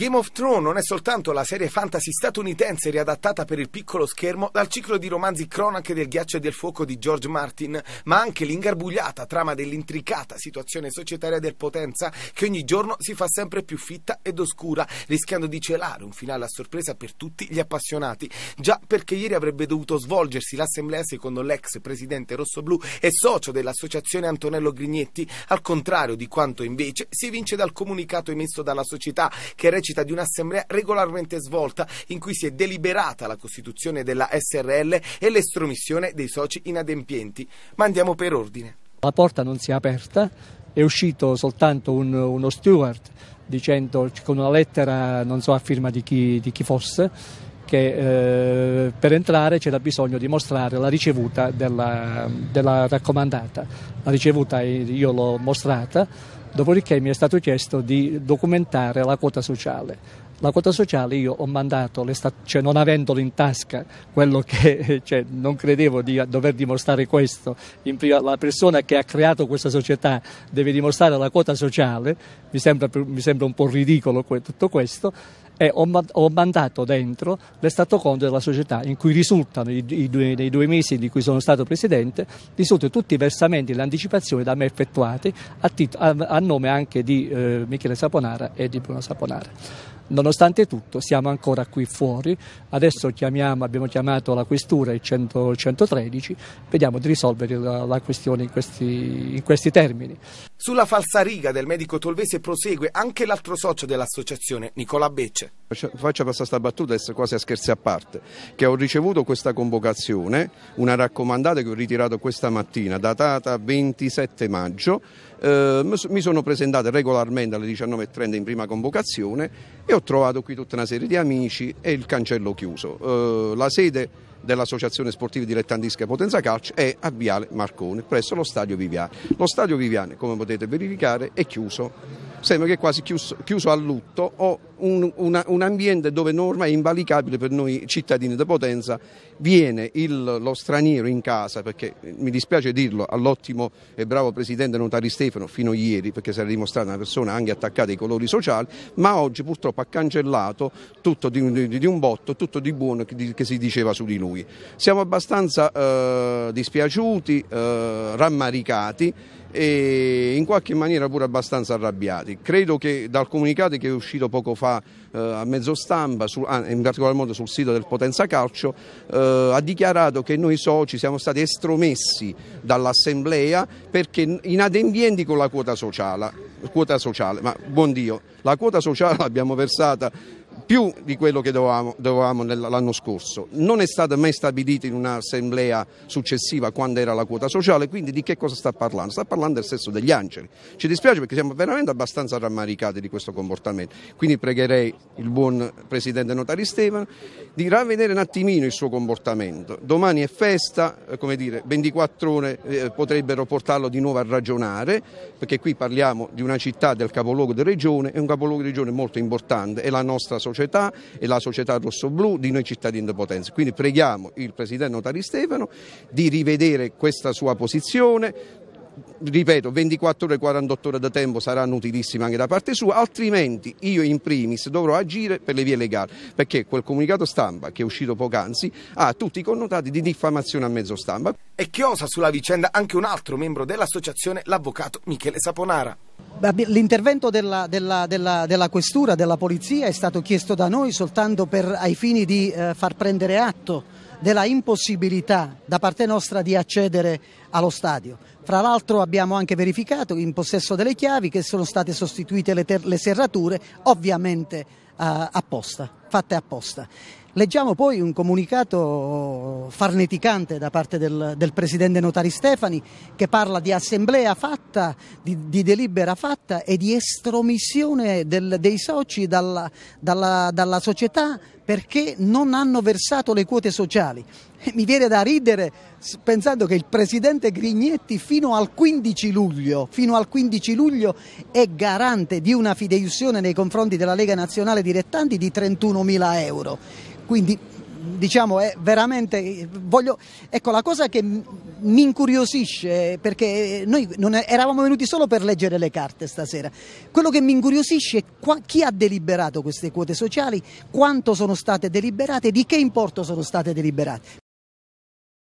Game of Thrones non è soltanto la serie fantasy statunitense riadattata per il piccolo schermo dal ciclo di romanzi cronache del ghiaccio e del fuoco di George Martin, ma anche l'ingarbugliata trama dell'intricata situazione societaria del Potenza che ogni giorno si fa sempre più fitta ed oscura, rischiando di celare un finale a sorpresa per tutti gli appassionati. Già perché ieri avrebbe dovuto svolgersi l'assemblea secondo l'ex presidente rossoblù e socio dell'associazione Antonello Grignetti, al contrario di quanto invece si vince dal comunicato emesso dalla società che recita necessita di un'assemblea regolarmente svolta in cui si è deliberata la costituzione della SRL e l'estromissione dei soci inadempienti. Ma andiamo per ordine. La porta non si è aperta, è uscito soltanto un, uno steward dicendo con una lettera, non so a firma di chi, di chi fosse, che eh, per entrare c'era bisogno di mostrare la ricevuta della, della raccomandata. La ricevuta eh, io l'ho mostrata Dopodiché mi è stato chiesto di documentare la quota sociale. La quota sociale io ho mandato, cioè non avendolo in tasca, quello che cioè, non credevo di dover dimostrare questo, prima, la persona che ha creato questa società deve dimostrare la quota sociale, mi sembra, mi sembra un po' ridicolo tutto questo, e ho, mandato dentro l'estato conto della società in cui risultano i due, nei due mesi di cui sono stato presidente, risultano tutti i versamenti e le anticipazioni da me effettuati a, tit- a, a nome anche di eh, Michele Saponara e di Bruno Saponara. Nonostante tutto siamo ancora qui fuori, adesso chiamiamo, abbiamo chiamato la questura il, 113, vediamo di risolvere la, la questione in questi, in questi termini. Sulla falsariga del medico Tolvese prosegue anche l'altro socio dell'associazione, Nicola Becce. Faccio passare questa battuta, quasi a scherzi a parte, che ho ricevuto questa convocazione, una raccomandata che ho ritirato questa mattina, datata 27 maggio, eh, mi sono presentato regolarmente alle 19.30 in prima convocazione e ho ho trovato qui tutta una serie di amici e il cancello chiuso. Eh, la sede dell'Associazione Sportiva Dilettantisca Potenza Calcio è a Viale Marcone, presso lo Stadio Viviani. Lo Stadio Viviani, come potete verificare, è chiuso sembra che è quasi chiuso, chiuso al lutto o un, una, un, ambiente dove ormai è invalicabile per noi cittadini di Potenza viene il, lo straniero in casa perché mi dispiace dirlo all'ottimo e bravo presidente Notari Stefano fino ieri perché si era dimostrata una persona anche attaccata ai colori sociali ma oggi purtroppo ha cancellato tutto di, di, di un botto tutto di buono che, di, che, si diceva su di lui siamo abbastanza eh, dispiaciuti eh, rammaricati e in qualche maniera pure abbastanza arrabbiati. Credo che dal comunicato che è uscito poco fa eh, a mezzo stampa, su, ah, in particolar modo sul sito del Potenza Calcio, eh, ha dichiarato che noi soci siamo stati estromessi dall'assemblea perché inadempienti con la quota sociale, quota sociale. Ma buon Dio, la quota sociale l'abbiamo versata più di quello che dovevamo, dovevamo l'anno scorso. Non è stata mai stabilita in un'assemblea successiva quando era la quota sociale, quindi di che cosa sta parlando? Sta parlando del sesso degli angeli. Ci dispiace perché siamo veramente abbastanza rammaricati di questo comportamento, quindi pregherei il buon Presidente Notari Stefano di ravvedere un attimino il suo comportamento. Domani è festa, eh, come dire, 24 ore eh, potrebbero portarlo di nuovo a ragionare, perché qui parliamo di una città del capoluogo di regione, è un capoluogo di regione molto importante, è la nostra società società e la società rossoblù di noi cittadini di Potenza. Quindi preghiamo il Presidente Notari Stefano di rivedere questa sua posizione, ripeto, 24 ore e 48 ore da tempo saranno utilissime anche da parte sua, altrimenti io in primis dovrò agire per le vie legali, perché quel comunicato stampa che è uscito poc'anzi ha tutti i connotati di diffamazione a mezzo stampa. E che osa sulla vicenda anche un altro membro dell'associazione, l'avvocato Michele Saponara. L'intervento della, della, della, della, questura, della polizia è stato chiesto da noi soltanto per, ai fini di eh, far prendere atto della impossibilità da parte nostra di accedere allo stadio. Fra l'altro abbiamo anche verificato in possesso delle chiavi che sono state sostituite le, ter- le serrature, ovviamente eh, apposta, fatte apposta. Leggiamo poi un comunicato farneticante da parte del, del presidente Notari Stefani che parla di assemblea fatta, di, di delibera fatta e di estromissione del, dei soci dalla, dalla, dalla società perché non hanno versato le quote sociali. Mi viene da ridere pensando che il presidente Grignetti fino al 15 luglio, al 15 luglio è garante di una fideiussione nei confronti della Lega Nazionale Direttanti di 31 mila euro. Quindi diciamo è veramente eh, voglio, ecco la cosa che mi incuriosisce perché noi non eravamo venuti solo per leggere le carte stasera. Quello che mi incuriosisce è qua, chi ha deliberato queste quote sociali, quanto sono state deliberate, di che importo sono state deliberate.